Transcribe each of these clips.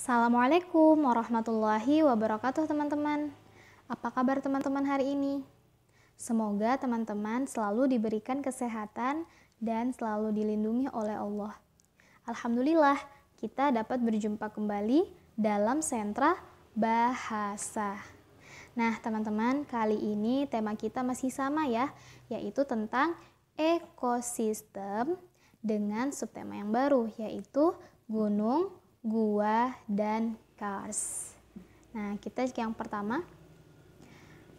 Assalamualaikum warahmatullahi wabarakatuh teman-teman. Apa kabar teman-teman hari ini? Semoga teman-teman selalu diberikan kesehatan dan selalu dilindungi oleh Allah. Alhamdulillah, kita dapat berjumpa kembali dalam sentra bahasa. Nah, teman-teman, kali ini tema kita masih sama ya, yaitu tentang ekosistem dengan subtema yang baru yaitu gunung, gua, dan kars. Nah, kita yang pertama,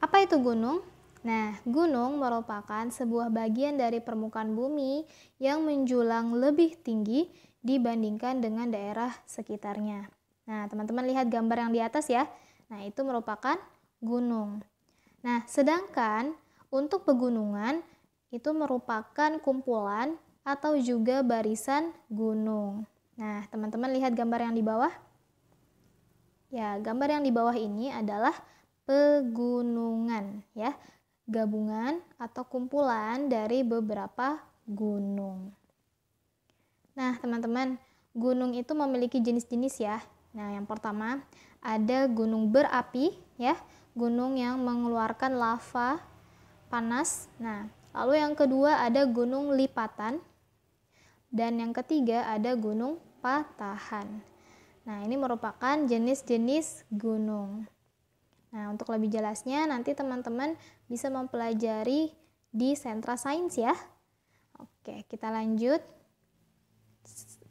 apa itu gunung? Nah, gunung merupakan sebuah bagian dari permukaan bumi yang menjulang lebih tinggi dibandingkan dengan daerah sekitarnya. Nah, teman-teman lihat gambar yang di atas ya. Nah, itu merupakan gunung. Nah, sedangkan untuk pegunungan itu merupakan kumpulan atau juga barisan gunung. Nah, teman-teman lihat gambar yang di bawah. Ya, gambar yang di bawah ini adalah pegunungan ya. Gabungan atau kumpulan dari beberapa gunung. Nah, teman-teman, gunung itu memiliki jenis-jenis ya. Nah, yang pertama ada gunung berapi ya, gunung yang mengeluarkan lava panas. Nah, lalu yang kedua ada gunung lipatan dan yang ketiga ada gunung patahan. Nah, ini merupakan jenis-jenis gunung. Nah, untuk lebih jelasnya nanti teman-teman bisa mempelajari di sentra sains ya. Oke, kita lanjut.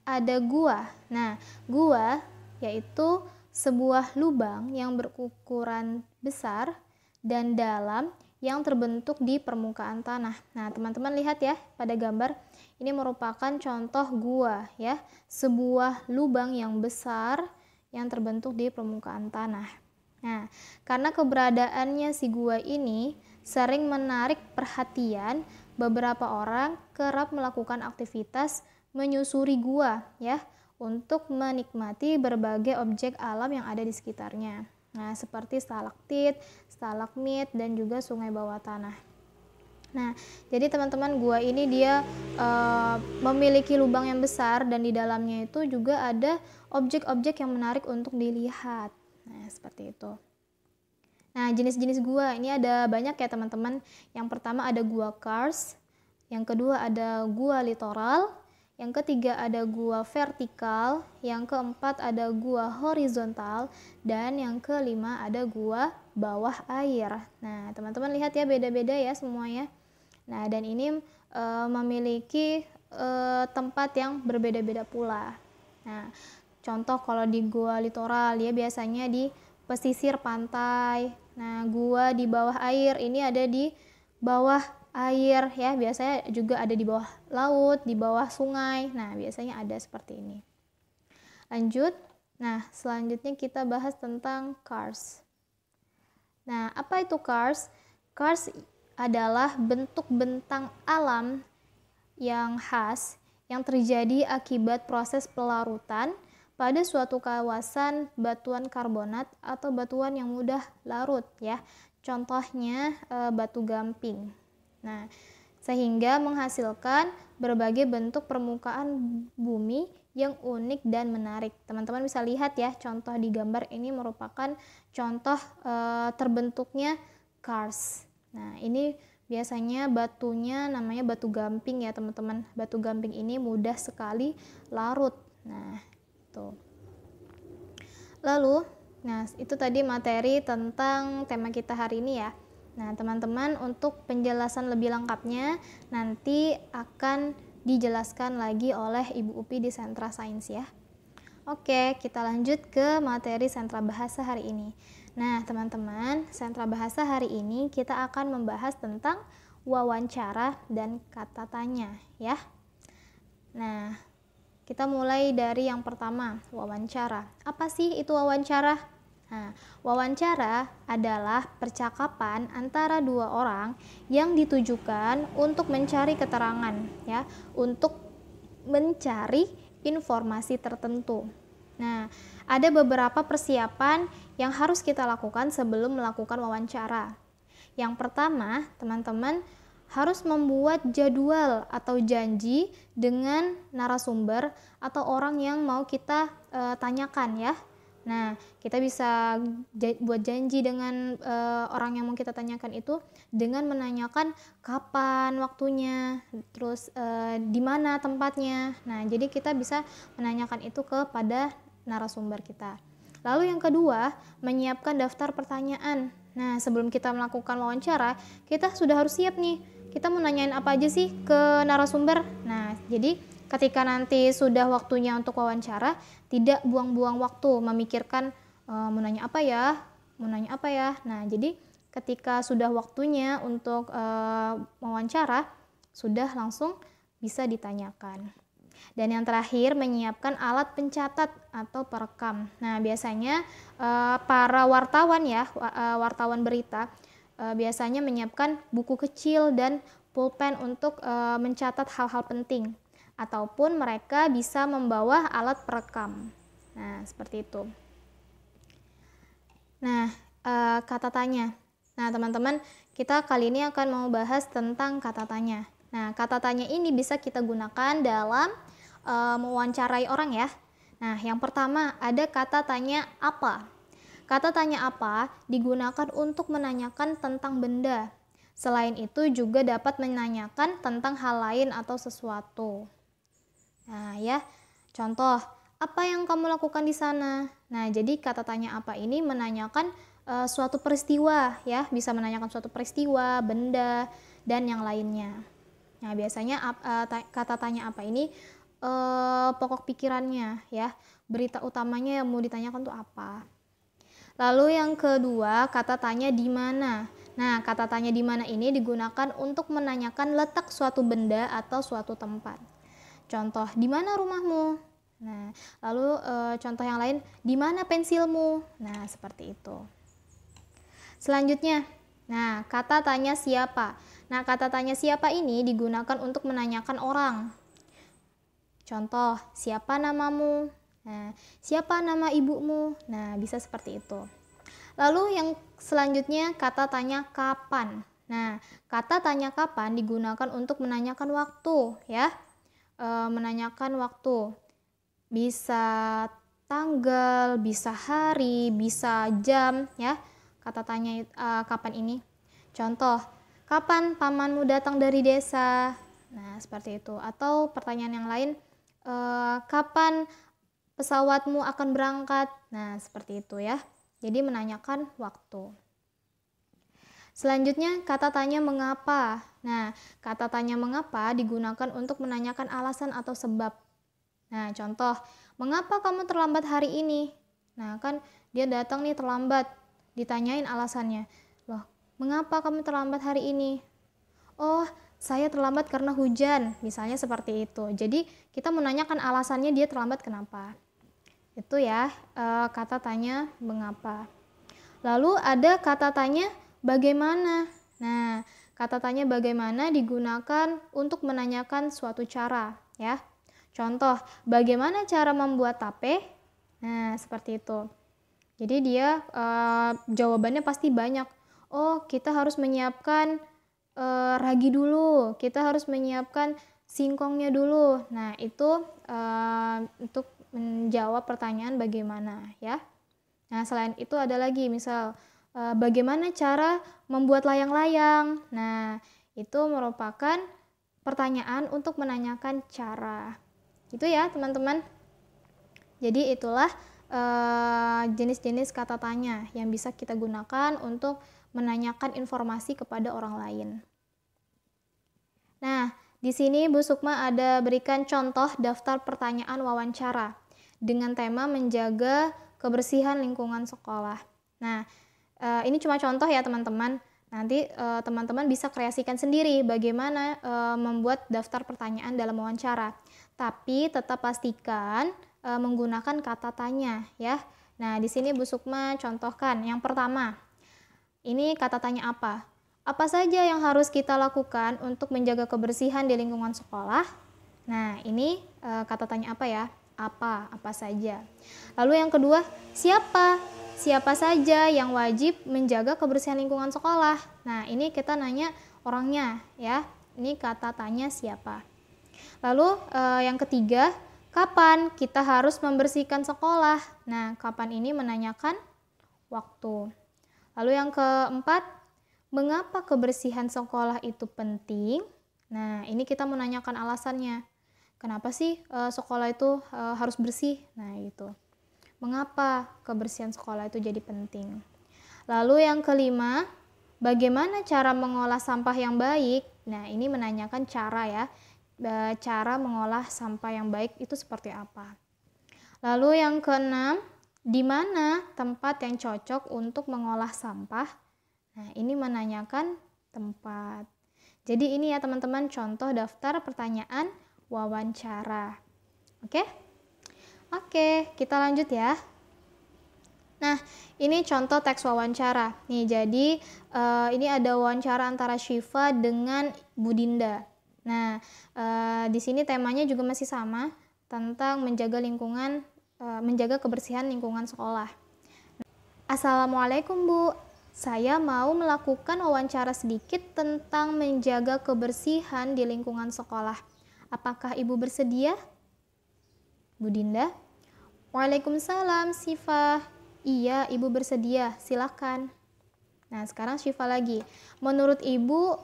Ada gua. Nah, gua yaitu sebuah lubang yang berukuran besar dan dalam yang terbentuk di permukaan tanah. Nah, teman-teman lihat ya pada gambar, ini merupakan contoh gua ya, sebuah lubang yang besar yang terbentuk di permukaan tanah. Nah, karena keberadaannya si gua ini sering menarik perhatian, beberapa orang kerap melakukan aktivitas menyusuri gua ya untuk menikmati berbagai objek alam yang ada di sekitarnya. Nah, seperti stalaktit, stalagmit dan juga sungai bawah tanah. Nah, jadi teman-teman gua ini dia e, memiliki lubang yang besar dan di dalamnya itu juga ada objek-objek yang menarik untuk dilihat. Nah, seperti itu. Nah, jenis-jenis gua ini ada banyak ya teman-teman. Yang pertama ada gua karst, yang kedua ada gua litoral, yang ketiga ada gua vertikal, yang keempat ada gua horizontal, dan yang kelima ada gua bawah air. Nah, teman-teman lihat ya beda-beda ya semuanya. Nah, dan ini e, memiliki e, tempat yang berbeda-beda pula. Nah, contoh kalau di gua litoral ya biasanya di pesisir pantai. Nah, gua di bawah air ini ada di bawah air ya biasanya juga ada di bawah laut di bawah sungai nah biasanya ada seperti ini lanjut nah selanjutnya kita bahas tentang cars nah apa itu cars cars adalah bentuk bentang alam yang khas yang terjadi akibat proses pelarutan pada suatu kawasan batuan karbonat atau batuan yang mudah larut ya contohnya eh, batu gamping Nah, sehingga menghasilkan berbagai bentuk permukaan bumi yang unik dan menarik. Teman-teman bisa lihat ya, contoh di gambar ini merupakan contoh e, terbentuknya kars. Nah, ini biasanya batunya namanya batu gamping ya, teman-teman. Batu gamping ini mudah sekali larut. Nah, itu. Lalu, nah itu tadi materi tentang tema kita hari ini ya. Nah, teman-teman untuk penjelasan lebih lengkapnya nanti akan dijelaskan lagi oleh Ibu Upi di Sentra Sains ya. Oke, kita lanjut ke materi sentra bahasa hari ini. Nah, teman-teman, sentra bahasa hari ini kita akan membahas tentang wawancara dan kata tanya ya. Nah, kita mulai dari yang pertama, wawancara. Apa sih itu wawancara? Nah, wawancara adalah percakapan antara dua orang yang ditujukan untuk mencari keterangan, ya, untuk mencari informasi tertentu. Nah, ada beberapa persiapan yang harus kita lakukan sebelum melakukan wawancara. Yang pertama, teman-teman harus membuat jadwal atau janji dengan narasumber atau orang yang mau kita e, tanyakan ya Nah, kita bisa buat janji dengan uh, orang yang mau kita tanyakan itu dengan menanyakan kapan waktunya, terus uh, di mana tempatnya. Nah, jadi kita bisa menanyakan itu kepada narasumber kita. Lalu yang kedua, menyiapkan daftar pertanyaan. Nah, sebelum kita melakukan wawancara, kita sudah harus siap nih. Kita mau nanyain apa aja sih ke narasumber? Nah, jadi ketika nanti sudah waktunya untuk wawancara, tidak buang-buang waktu memikirkan e, mau nanya apa ya, mau nanya apa ya. Nah, jadi ketika sudah waktunya untuk e, wawancara, sudah langsung bisa ditanyakan. Dan yang terakhir menyiapkan alat pencatat atau perekam. Nah, biasanya e, para wartawan ya, wartawan berita e, biasanya menyiapkan buku kecil dan pulpen untuk e, mencatat hal-hal penting ataupun mereka bisa membawa alat perekam. Nah, seperti itu. Nah, e, kata tanya. Nah, teman-teman, kita kali ini akan mau bahas tentang kata tanya. Nah, kata tanya ini bisa kita gunakan dalam e, mewawancarai orang ya. Nah, yang pertama ada kata tanya apa. Kata tanya apa digunakan untuk menanyakan tentang benda. Selain itu juga dapat menanyakan tentang hal lain atau sesuatu. Nah ya, contoh apa yang kamu lakukan di sana? Nah, jadi kata tanya apa ini menanyakan uh, suatu peristiwa ya, bisa menanyakan suatu peristiwa, benda dan yang lainnya. Nah, biasanya ap, eh, ta, kata tanya apa ini uh, pokok pikirannya ya, berita utamanya yang mau ditanyakan tuh apa. Lalu yang kedua, kata tanya di mana. Nah, kata tanya di mana ini digunakan untuk menanyakan letak suatu benda atau suatu tempat. Contoh, di mana rumahmu? Nah, lalu e, contoh yang lain, di mana pensilmu? Nah, seperti itu. Selanjutnya, nah, kata tanya siapa? Nah, kata tanya siapa ini digunakan untuk menanyakan orang. Contoh, siapa namamu? Nah, siapa nama ibumu? Nah, bisa seperti itu. Lalu yang selanjutnya kata tanya kapan. Nah, kata tanya kapan digunakan untuk menanyakan waktu, ya e, menanyakan waktu. Bisa tanggal, bisa hari, bisa jam ya. Kata tanya e, kapan ini. Contoh, kapan pamanmu datang dari desa? Nah, seperti itu. Atau pertanyaan yang lain, e, kapan pesawatmu akan berangkat? Nah, seperti itu ya. Jadi menanyakan waktu. Selanjutnya, kata tanya mengapa. Nah, kata tanya mengapa digunakan untuk menanyakan alasan atau sebab. Nah, contoh, mengapa kamu terlambat hari ini? Nah, kan dia datang nih terlambat, ditanyain alasannya. Loh, mengapa kamu terlambat hari ini? Oh, saya terlambat karena hujan, misalnya seperti itu. Jadi, kita menanyakan alasannya dia terlambat kenapa. Itu ya, eh, kata tanya mengapa. Lalu ada kata tanya bagaimana. Nah, Kata tanya bagaimana digunakan untuk menanyakan suatu cara, ya. Contoh, bagaimana cara membuat tape? Nah, seperti itu. Jadi dia e, jawabannya pasti banyak. Oh, kita harus menyiapkan e, ragi dulu. Kita harus menyiapkan singkongnya dulu. Nah, itu e, untuk menjawab pertanyaan bagaimana, ya. Nah, selain itu ada lagi misal Eh, bagaimana cara membuat layang-layang. Nah, itu merupakan pertanyaan untuk menanyakan cara. Itu ya, teman-teman. Jadi itulah eh, jenis-jenis kata tanya yang bisa kita gunakan untuk menanyakan informasi kepada orang lain. Nah, di sini Bu Sukma ada berikan contoh daftar pertanyaan wawancara dengan tema menjaga kebersihan lingkungan sekolah. Nah, Uh, ini cuma contoh ya teman-teman. Nanti eh, teman-teman uh, bisa kreasikan sendiri bagaimana uh, membuat daftar pertanyaan dalam wawancara. Tapi tetap pastikan uh, menggunakan kata tanya ya. Nah, di sini Bu Sukma contohkan yang pertama. Ini kata tanya apa? Apa saja yang harus kita lakukan untuk menjaga kebersihan di lingkungan sekolah? Nah, ini uh, kata tanya apa ya? Apa, apa saja. Lalu yang kedua, siapa? siapa saja yang wajib menjaga kebersihan lingkungan sekolah. Nah, ini kita nanya orangnya ya. Ini kata tanya siapa. Lalu eh, yang ketiga, kapan kita harus membersihkan sekolah? Nah, kapan ini menanyakan waktu. Lalu yang keempat, mengapa kebersihan sekolah itu penting? Nah, ini kita menanyakan alasannya. Kenapa sih eh, sekolah itu eh, harus bersih? Nah, itu. Mengapa kebersihan sekolah itu jadi penting? Lalu yang kelima, bagaimana cara mengolah sampah yang baik? Nah, ini menanyakan cara ya. E, cara mengolah sampah yang baik itu seperti apa? Lalu yang keenam, di mana tempat yang cocok untuk mengolah sampah? Nah, ini menanyakan tempat. Jadi ini ya teman-teman contoh daftar pertanyaan wawancara. Oke? Okay? Oke, kita lanjut ya. Nah, ini contoh teks wawancara. Nih, jadi uh, ini ada wawancara antara Shiva dengan Budinda. Nah, uh, di sini temanya juga masih sama tentang menjaga lingkungan, uh, menjaga kebersihan lingkungan sekolah. Assalamualaikum Bu, saya mau melakukan wawancara sedikit tentang menjaga kebersihan di lingkungan sekolah. Apakah Ibu bersedia? Budinda, Waalaikumsalam, Siva, Iya, Ibu bersedia. Silakan. Nah, sekarang Siva lagi. Menurut Ibu,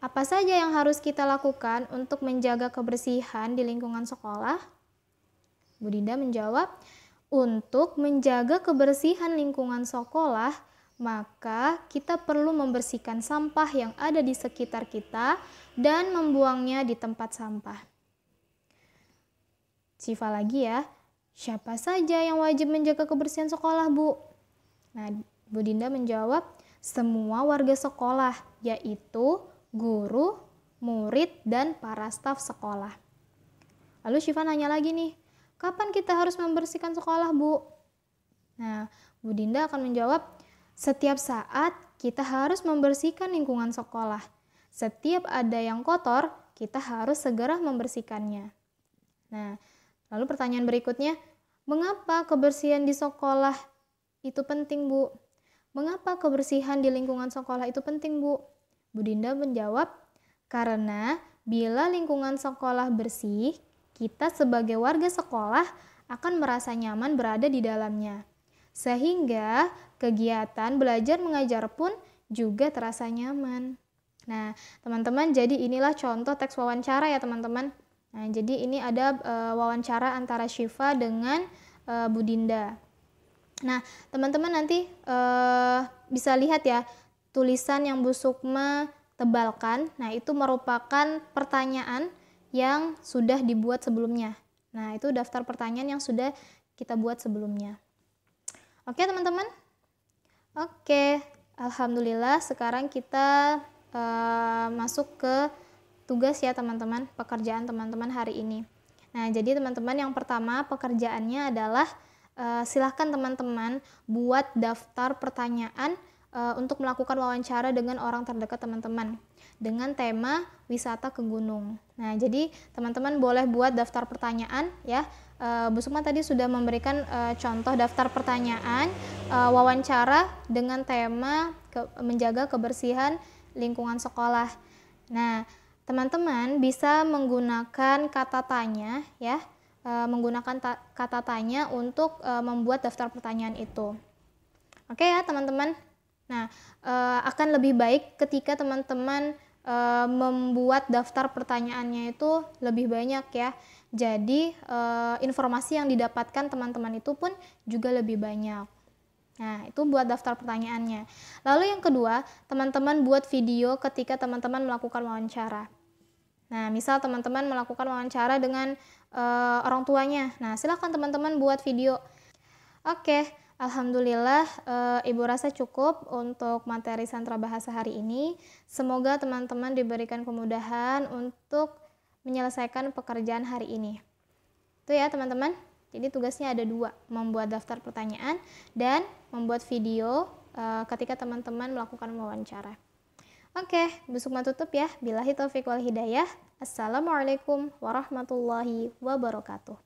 apa saja yang harus kita lakukan untuk menjaga kebersihan di lingkungan sekolah? Bu Dinda menjawab, untuk menjaga kebersihan lingkungan sekolah, maka kita perlu membersihkan sampah yang ada di sekitar kita dan membuangnya di tempat sampah. Siva lagi ya, Siapa saja yang wajib menjaga kebersihan sekolah, Bu? Nah, Bu Dinda menjawab, semua warga sekolah, yaitu guru, murid, dan para staf sekolah. Lalu Syifa nanya lagi nih, kapan kita harus membersihkan sekolah, Bu? Nah, Bu Dinda akan menjawab, setiap saat kita harus membersihkan lingkungan sekolah. Setiap ada yang kotor, kita harus segera membersihkannya. Nah, Lalu pertanyaan berikutnya, mengapa kebersihan di sekolah itu penting, Bu? Mengapa kebersihan di lingkungan sekolah itu penting, Bu? Bu Dinda menjawab, karena bila lingkungan sekolah bersih, kita sebagai warga sekolah akan merasa nyaman berada di dalamnya. Sehingga kegiatan belajar mengajar pun juga terasa nyaman. Nah, teman-teman, jadi inilah contoh teks wawancara ya, teman-teman. Nah, jadi ini ada e, wawancara antara Shiva dengan e, eh, Budinda. Nah, teman-teman nanti e, bisa lihat ya tulisan yang Bu Sukma tebalkan. Nah, itu merupakan pertanyaan yang sudah dibuat sebelumnya. Nah, itu daftar pertanyaan yang sudah kita buat sebelumnya. Oke, teman-teman. Oke, alhamdulillah sekarang kita masuk ke tugas ya teman-teman, pekerjaan teman-teman hari ini. Nah, jadi teman-teman yang pertama pekerjaannya adalah uh, silahkan teman-teman buat daftar pertanyaan uh, untuk melakukan wawancara dengan orang terdekat teman-teman dengan tema wisata ke gunung. Nah, jadi teman-teman boleh buat daftar pertanyaan ya. Uh, Bu Sukma tadi sudah memberikan uh, contoh daftar pertanyaan uh, wawancara dengan tema ke, menjaga kebersihan lingkungan sekolah. Nah, teman-teman bisa menggunakan kata tanya ya e, menggunakan ta kata tanya untuk e, membuat daftar pertanyaan itu oke ya teman-teman nah e, akan lebih baik ketika teman-teman e, membuat daftar pertanyaannya itu lebih banyak ya jadi e, informasi yang didapatkan teman-teman itu pun juga lebih banyak Nah, itu buat daftar pertanyaannya. Lalu yang kedua, teman-teman buat video ketika teman-teman melakukan wawancara. Nah, misal teman-teman melakukan wawancara dengan e, orang tuanya. Nah, silahkan teman-teman buat video. Oke, Alhamdulillah e, Ibu rasa cukup untuk materi Santra Bahasa hari ini. Semoga teman-teman diberikan kemudahan untuk menyelesaikan pekerjaan hari ini. Itu ya teman-teman. Jadi tugasnya ada dua, membuat daftar pertanyaan dan membuat video e, ketika teman-teman melakukan wawancara. Oke, besok tutup ya. Bilahi taufiq wal hidayah. Assalamualaikum warahmatullahi wabarakatuh.